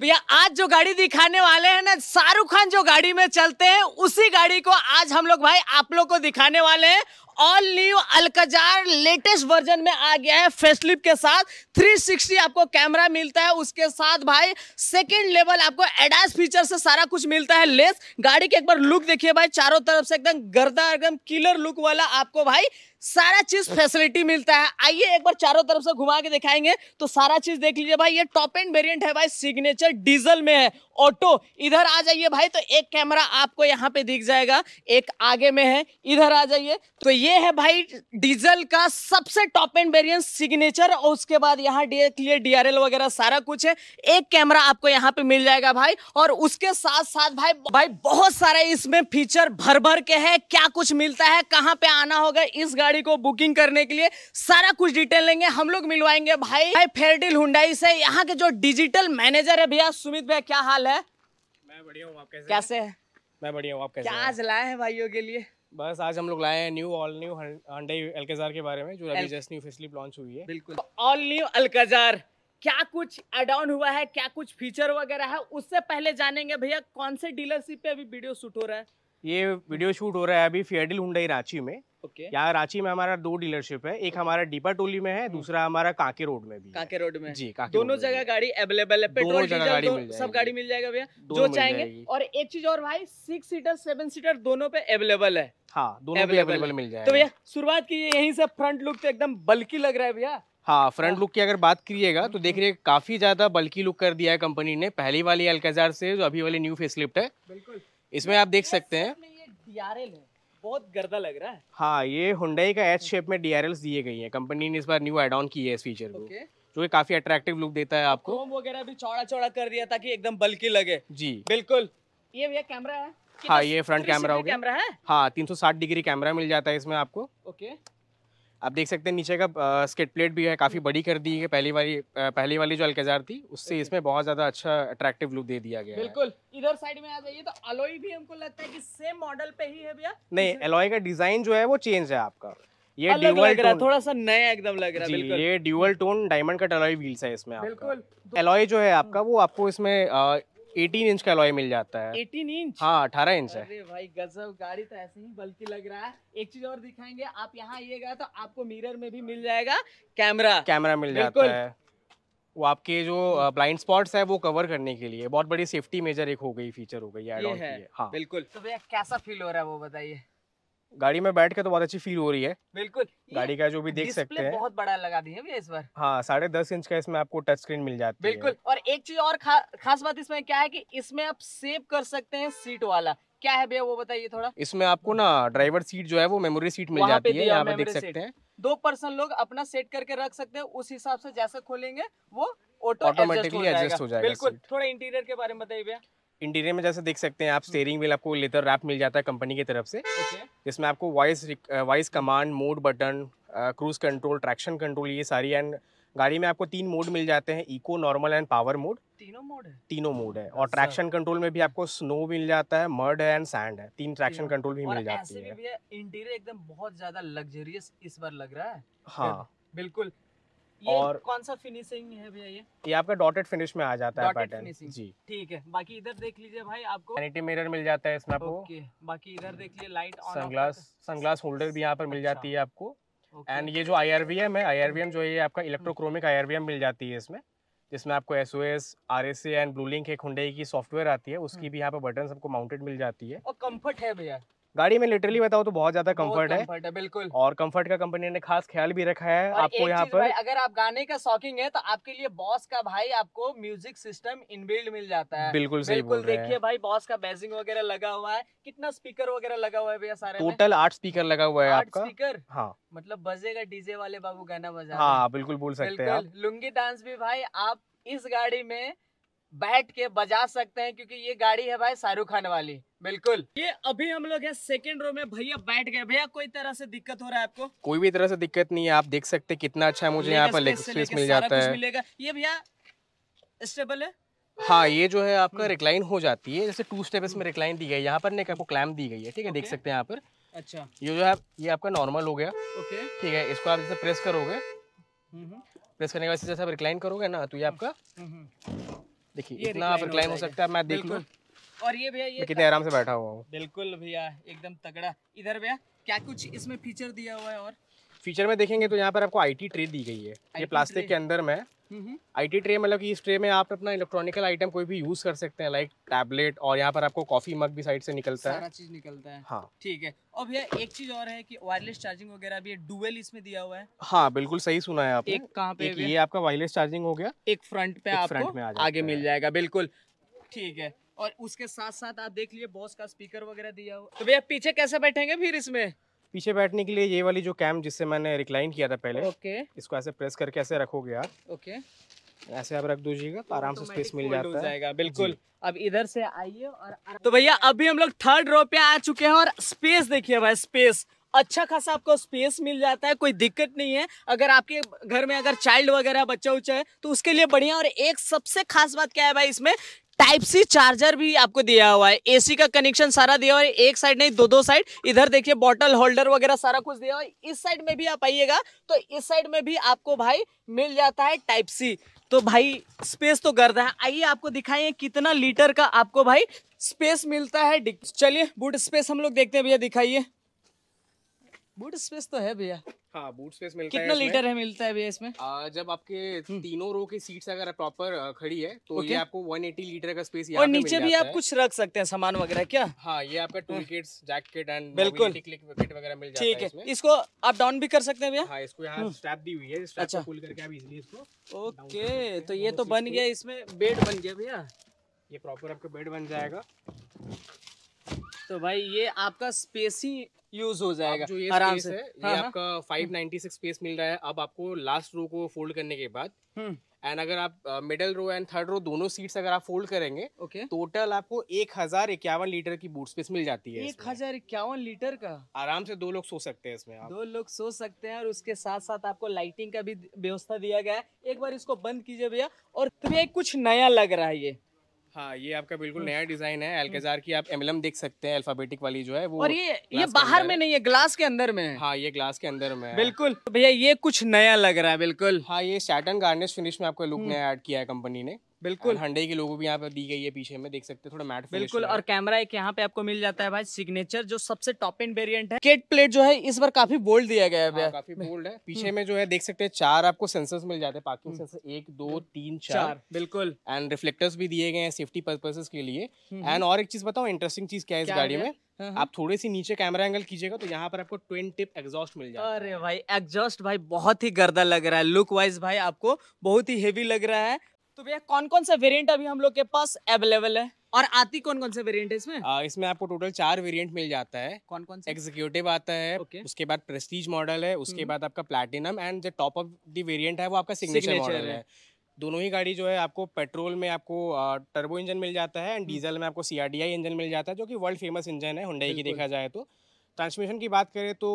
भैया आज जो गाड़ी दिखाने वाले हैं ना शाहरुख खान जो गाड़ी में चलते हैं उसी गाड़ी को आज हम लोग भाई आप लोग को दिखाने वाले हैं all new Alcazar latest version में आ गया है फेसलिप के साथ 360 आपको कैमरा मिलता है उसके साथ भाई सेकेंड लेवल आपको एडास फीचर से सारा कुछ मिलता है लेस गाड़ी के एक बार लुक देखिए भाई चारों तरफ से एकदम गर्दा एकदम किलर लुक वाला आपको भाई सारा चीज फैसिलिटी मिलता है आइए एक बार चारों तरफ से घुमा के दिखाएंगे तो सारा चीज देख लीजिए भाई ये टॉप एंड वेरिएंट है भाई सिग्नेचर डीजल में है ऑटो इधर आ जाइए भाई तो एक कैमरा आपको यहाँ पे दिख जाएगा एक आगे में है इधर आ जाइए तो ये है भाई डीजल का सबसे टॉप एंड वेरियंट सिग्नेचर और उसके बाद यहाँ क्लियर डीआरएल वगैरह सारा कुछ है एक कैमरा आपको यहाँ पे मिल जाएगा भाई और उसके साथ साथ भाई भाई बहुत सारे इसमें फीचर भर भर के है क्या कुछ मिलता है कहाँ पे आना होगा इस गाड़ी गाड़ी को बुकिंग करने के लिए सारा कुछ डिटेल लेंगे हम लोग मिलवाएंगे भाई भाई फेरडिल हुडाई से यहाँ के जो डिजिटल मैनेजर है भैया सुमित भैया क्या हाल है मैं बढ़िया हूँ आप कैसे कैसे है? मैं बढ़िया हूँ आप कैसे क्या आज लाए हैं भाइयों के लिए बस आज हम लोग लाए हैं new all new Hyundai Alcazar के बारे में जो अभी जस्ट न्यू फैसिलिटी लॉन्च हुई है बिल्कुल ऑल न्यू अल्काजार क्या कुछ एड ऑन हुआ है क्या कुछ फीचर वगैरह है उससे पहले जानेंगे भैया कौन से डीलरशिप पे अभी वीडियो शूट हो रहा है ये वीडियो शूट हो रहा है अभी फेयरडील हुडाई रांची में okay. यहाँ रांची में हमारा दो डीलरशिप है एक हमारा डीपा टोली में है हम्म। दूसरा हमारा कांके रोड में भी कांके रोड में जी कांके दोनों जगह गाड़ी अवेलेबल है पेट्रोल डीजल सब गाड़ी मिल जाएगा भैया जो चाहेंगे और एक चीज और भाई सिक्स सीटर सेवन सीटर दोनों पे अवेलेबल है हाँ दोनों पे अवेलेबल मिल जाए तो भैया शुरुआत की यहीं से फ्रंट लुक तो एकदम बल्कि लग रहा है भैया हाँ फ्रंट लुक हाँ। की अगर बात करिएगा तो देख हम्म। रहे काफी ज्यादा बल्कि लुक कर दिया है कंपनी ने पहली वाली अलकाजार से जो अभी वाली न्यू फेसलिफ्ट है इसमें आप देख सकते हैं बहुत गर्दा लग रहा है हाँ ये हुडाई का एच शेप में डी दिए गई है कंपनी ने इस बार न्यू एड ऑन की है इस फीचर को जो काफी अट्रैक्टिव लुक देता है आपको वगैरह भी चौड़ा चौड़ा कर दिया ताकि एकदम बल्कि लगे जी बिल्कुल ये भैया कैमरा है हाँ ये फ्रंट कैमरा हो गया कैमरा है हाँ 360 डिग्री कैमरा मिल जाता है इसमें आपको ओके आप देख सकते हैं नीचे का स्केट प्लेट भी है काफ़ी हम्म। बड़ी कर दी है पहली वाली पहली वाली जो अलकेजार थी उससे हम्म। इसमें बहुत ज़्यादा अच्छा अट्रैक्टिव लुक दे दिया गया बिल्कुल इधर साइड में आ जाइए तो अलोई भी हमको लगता है कि सेम मॉडल पे ही है भैया नहीं अलॉय का डिज़ाइन जो है वो चेंज है आपका ये ड्यूअल थोड़ा सा नया एकदम लग रहा है बिल्कुल ये dual tone diamond cut alloy wheels है इसमें बिल्कुल अलॉय जो है आपका वो आपको इसमें एटीन इंच का लॉय मिल जाता है एटीन इंच हाँ अठारह इंच है अरे भाई गजब गाड़ी तो ऐसे ही बल्कि लग रहा है एक चीज और दिखाएंगे आप यहाँ आइएगा तो आपको मिरर में भी मिल जाएगा कैमरा कैमरा मिल जाता है वो आपके जो ब्लाइंड स्पॉट्स है वो कवर करने के लिए बहुत बड़ी सेफ्टी मेजर एक हो गई फीचर हो गई है, है हाँ बिल्कुल तो भैया कैसा फील हो रहा है वो बताइए गाड़ी में बैठ के तो बहुत अच्छी फील हो रही है बिल्कुल गाड़ी का जो भी देख सकते हैं बहुत बड़ा लगा दी है इस बार हाँ साढ़े दस इंच का इसमें आपको टच स्क्रीन मिल जाती है बिल्कुल और एक चीज और खा, खास बात इसमें क्या है कि इसमें आप सेव कर सकते हैं सीट वाला क्या है भैया वो बताइए थोड़ा इसमें आपको ना ड्राइवर सीट जो है वो मेमोरी सीट मिल जाती है यहाँ पे देख सकते हैं दो पर्सन लोग अपना सेट करके रख सकते हैं उस हिसाब से जैसा खोलेंगे वो ऑटोमेटिकली एडजस्ट हो जाएगा बिल्कुल थोड़ा इंटीरियर के बारे में बताइए भैया इंटीरियर में जैसे देख सकते हैं आप स्टेयरिंग हम्म। व्हील आपको लेदर रैप मिल जाता है कंपनी की तरफ से okay. जिसमें आपको voice voice command mode button cruise control traction control ये सारी एंड गाड़ी में आपको तीन मोड मिल जाते हैं eco normal and power mode तीनों मोड है तीनों मोड है और ट्रैक्शन अच्छा। कंट्रोल में भी आपको स्नो मिल जाता है मर्ड है एंड सैंड है तीन ट्रैक्शन कंट्रोल भी मिल जाती है इंटीरियर एकदम बहुत ज्यादा लग्जरियस इस बार लग रहा है हाँ बिल्कुल और कौन सा फिनिशिंग है भैया ये ये आपका डॉटेड फिनिश में आ जाता है पैटर्न जी ठीक है बाकी इधर देख लीजिए भाई आपको सैनिटी मिरर मिल जाता है इसमें आपको बाकी इधर देख लीजिए लाइट सनग्लास सनग्लास होल्डर भी यहाँ पर मिल अच्छा। जाती है आपको एंड ये जो आई है आई जो है आपका इलेक्ट्रोक्रोमिक आई मिल जाती है इसमें जिसमें आपको S O S R S and blue link एक हुडई की सॉफ्टवेयर आती है उसकी हम्म। भी यहाँ पर बटन आपको माउंटेड मिल जाती है और कंफर्ट है भैया गाड़ी में लिटरली बताओ तो बहुत ज्यादा कंफर्ट है बिल्कुल और कंफर्ट का कंपनी ने खास ख्याल भी रखा है आपको यहाँ पर अगर आप गाने का शौकिंग है तो आपके लिए बॉस का भाई आपको म्यूजिक सिस्टम इनबिल्ड मिल जाता है बिल्कुल सही बिल्कुल देखिए भाई बॉस का बेजिंग वगैरह लगा हुआ है कितना स्पीकर वगैरह लगा हुआ है भैया सारे टोटल आठ स्पीकर लगा हुआ है आपका स्पीकर हाँ मतलब बजेगा डीजे वाले बाबू गाना बजा हाँ बिल्कुल बोल सकते हैं लुंगी डांस भी भाई आप इस गाड़ी में बैठ के बजा सकते हैं क्योंकि ये गाड़ी है भाई शाहरुख खान वाली बिल्कुल ये अभी हम लोग है सेकंड रो में भैया बैठ गए भैया कोई तरह से दिक्कत हो रहा है आपको कोई भी तरह से दिक्कत नहीं है आप देख सकते कितना अच्छा है मुझे यहाँ पर लेग स्पेस मिल जाता है मिलेगा ये भैया स्टेबल है हाँ ये जो है आपका रिक्लाइन हम्म। हो जाती है जैसे टू स्टेप इसमें रिक्लाइन दी गई यहाँ पर नहीं आपको क्लैम दी गई है ठीक है देख सकते हैं यहाँ पर अच्छा ये जो है ये आपका नॉर्मल हो गया ओके ठीक है इसको आप जैसे प्रेस करोगे प्रेस हम्म, हम्म। करने के बाद जैसे आप रिक्लाइन करोगे ना तो ये आपका देखिए इतना आप रिक्लाइन हो सकता है मैं देख लूँ और ये भैया ये कितने आराम से बैठा हुआ हूँ बिल्कुल भैया एकदम तगड़ा इधर भैया क्या कुछ इसमें फीचर दिया हुआ है और फीचर में देखेंगे तो यहाँ पर आपको आईटी ट्रे दी गई है ये प्लास्टिक के अंदर में आईटी ट्रे हम्म, हम्म। मतलब कि इस ट्रे में आप अपना इलेक्ट्रॉनिकल आइटम कोई भी यूज कर सकते हैं लाइक टैबलेट और यहाँ पर आपको कॉफी मग भी साइड से निकलता है सारा चीज निकलता है हाँ ठीक है और भैया एक चीज और है कि वायरलेस चार्जिंग वगैरह भी डुअल इसमें दिया हुआ है हाँ बिल्कुल सही सुना है आपने एक कहाँ पे एक ये आपका वायरलेस चार्जिंग हो गया एक फ्रंट पे फ्रंट में आगे मिल जाएगा बिल्कुल ठीक है और उसके साथ साथ आप देख लीजिए बॉस का स्पीकर वगैरह दिया हुआ तो भैया पीछे कैसे बैठेंगे फिर इसमें पीछे बैठने के लिए ये वाली जो कैम जिससे मैंने रिक्लाइन किया था पहले ओके okay. इसको ऐसे प्रेस करके ऐसे रखोगे आप ओके okay. ऐसे आप रख दीजिएगा तो आराम से स्पेस मिल जाता है जाएगा बिल्कुल अब इधर से आइए और तो भैया अभी हम लोग थर्ड रो पे आ चुके हैं और स्पेस देखिए भाई स्पेस अच्छा खासा आपको स्पेस मिल जाता है कोई दिक्कत नहीं है अगर आपके घर में अगर चाइल्ड वगैरह बच्चा उच्चा है तो उसके लिए बढ़िया और एक सबसे खास बात क्या है भाई इसमें टाइप सी चार्जर भी आपको दिया हुआ है एसी का कनेक्शन सारा दिया हुआ है एक साइड नहीं दो दो साइड इधर देखिए बॉटल होल्डर वगैरह सारा कुछ दिया हुआ है इस साइड में भी आप आइएगा तो इस साइड में भी आपको भाई मिल जाता है टाइप सी तो भाई स्पेस तो गर्द है आइए आपको दिखाइए कितना लीटर का आपको भाई स्पेस मिलता है चलिए बूट स्पेस हम लोग देखते हैं भैया दिखाइए बूट स्पेस तो है भैया हाँ बूट स्पेस मिलता कितना है कितना लीटर है मिलता है भैया इसमें आ, जब आपके हम्म। तीनों रो के सीट्स अगर प्रॉपर खड़ी है तो okay. ये आपको 180 लीटर का स्पेस और नीचे भी आप कुछ रख सकते हैं सामान वगैरह क्या हाँ ये आपका टूल किट जैकेट एंड बिल्कुल ठीक है इसको आप डाउन भी कर सकते हैं भैया हाँ, इसको यहाँ स्ट्रैप हम्म। दी हुई है अच्छा फुल करके आप इसको ओके तो ये तो बन गया इसमें बेड बन गया भैया ये प्रॉपर आपका बेड बन जाएगा तो भाई ये आपका स्पेस ही यूज हो जाएगा जो ये आराम से है, ये हाँ, हाँ। आपका 596 स्पेस मिल रहा है अब आपको लास्ट रो को फोल्ड करने के बाद एंड हम्म। अगर आप middle row and third row दोनों सीट्स अगर आप फोल्ड करेंगे ओके टोटल आपको एक हजार इक्यावन लीटर की बूट स्पेस मिल जाती है एक हजार इक्यावन लीटर का आराम से दो लोग सो सकते हैं इसमें आप। दो लोग सो सकते हैं और उसके साथ साथ आपको लाइटिंग का भी व्यवस्था दिया गया है एक बार इसको बंद कीजिए भैया और भैया कुछ नया लग रहा है ये हाँ ये आपका बिल्कुल नया डिजाइन है एल्केजार की आप एमलम देख सकते हैं अल्फाबेटिक वाली जो है वो और ये ये बाहर में नहीं है ग्लास के अंदर में हाँ ये ग्लास के अंदर में बिल्कुल भैया ये कुछ नया लग रहा है बिल्कुल हाँ ये सैटन गार्निश फिनिश में आपको लुक हम्म। नया ऐड किया है कंपनी ने बिल्कुल हंडे की लोगों भी यहाँ पे दी गई है पीछे में देख सकते हैं थोड़ा मैट बिल्कुल और कैमरा एक यहाँ पे आपको मिल जाता है भाई सिग्नेचर जो सबसे टॉप एंड वेरिएंट है केट प्लेट जो है इस बार काफी बोल्ड दिया गया है हाँ, काफी बोल्ड है पीछे हम्म। में जो है देख सकते हैं चार आपको सेंसर्स मिल जाते हैं पार्किंग हम्म। सेंसर एक दो तीन चार बिल्कुल एंड रिफ्लेक्टर्स भी दिए गए हैं सेफ्टी पर्पजेस के लिए एंड हम्म, और एक चीज बताओ इंटरेस्टिंग चीज क्या है इस गाड़ी में हाँ, हाँ। आप थोड़े सी नीचे कैमरा एंगल कीजिएगा तो यहाँ पर आपको ट्विन टिप एग्जॉस्ट मिल जाएगा अरे भाई एग्जॉस्ट भाई बहुत ही गर्दा लग रहा है लुक वाइज भाई आपको बहुत ही हेवी लग रहा है तो भैया कौन कौन सा वेरिएंट अभी हम लोग के पास अवेलेबल है और आती कौन कौन से वेरिएंट है इसमें आ, इसमें आपको टोटल चार वेरिएंट मिल जाता है कौन कौन सा एग्जीक्यूटिव आता है okay. उसके बाद प्रेस्टीज मॉडल है उसके हम्म। बाद आपका प्लैटिनम एंड जो टॉप ऑफ दी वेरिएंट है वो आपका सिग्नेचर मॉडल है दोनों ही गाड़ी जो है आपको पेट्रोल में आपको टर्बो इंजन मिल जाता है एंड डीजल हम्म। में आपको सीआरडीआई इंजन मिल जाता है जो कि वर्ल्ड फेमस इंजन है हुंडई की देखा जाए तो ट्रांसमिशन की बात करें तो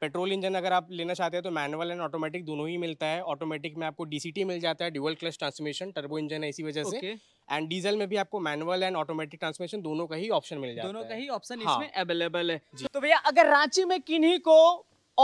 पेट्रोल इंजन अगर आप लेना चाहते हैं तो मैनुअल एंड ऑटोमेटिक दोनों ही मिलता है ऑटोमेटिक में आपको डीसीटी मिल जाता है dual clutch transmission turbo engine है इसी वजह से एंड डीजल में भी आपको मैनुअल एंड ऑटोमेटिक ट्रांसमिशन दोनों का ही ऑप्शन मिल जाता है दोनों का ही ऑप्शन हाँ. इसमें अवेलेबल है तो भैया अगर रांची में किन्हीं को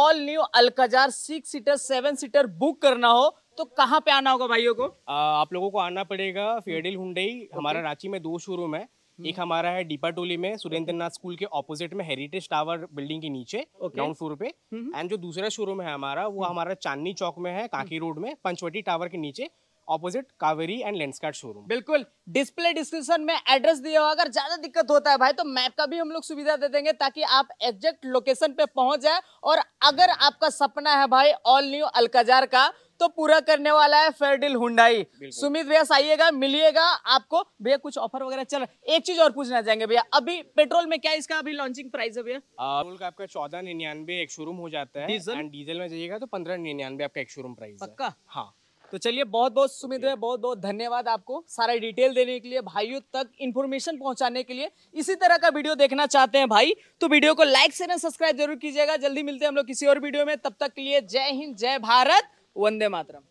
all new Alcazar six seater seven seater book करना हो तो कहाँ पे आना होगा भाइयों को आ, आप लोगों को आना पड़ेगा फेडिल हुडई हमारा रांची में दो शोरूम है एक हम्म। हमारा है डीपाटोली में सुरेंद्र नाथ स्कूल के ऑपोजिट में हेरिटेज टावर बिल्डिंग के नीचे ग्राउंड फ्लोर पे एंड हम्म, हम्म। जो दूसरा शोरूम है हमारा वो हमारा चांदनी चौक में है काकी रोड में पंचवटी टावर के नीचे opposite Kaveri and Lenskart showroom बिल्कुल डिस्प्ले डिस्क्रिप्शन में एड्रेस दिया हुआ अगर ज्यादा दिक्कत होता है भाई तो मैप का भी हम लोग सुविधा दे देंगे ताकि आप एग्जैक्ट लोकेशन पे पहुंच जाए और अगर आपका सपना है भाई ऑल न्यू अलकाजार का तो पूरा करने वाला है फेरडिल हुंडाई सुमित भैया आइएगा मिलिएगा आपको भैया कुछ ऑफर वगैरह चल एक चीज और पूछना चाहेंगे भैया अभी पेट्रोल में क्या इसका अभी लॉन्चिंग प्राइस है भैया आपका चौदह निन्यानवे एक शोरूम हो जाता है डीजल एंड डीजल में जाइएगा तो पंद्रह निन्यानवे आपका एक शोरूम प्राइस पक्का हाँ तो चलिए बहुत बहुत सुमित भैया बहुत बहुत धन्यवाद आपको सारा डिटेल देने के लिए भाइयों तक इन्फॉर्मेशन पहुंचाने के लिए इसी तरह का वीडियो देखना चाहते हैं भाई तो वीडियो को लाइक से ना सब्सक्राइब जरूर कीजिएगा जल्दी मिलते हैं हम लोग किसी और वीडियो में तब तक के लिए जय हिंद जय भारत वंदे मातरम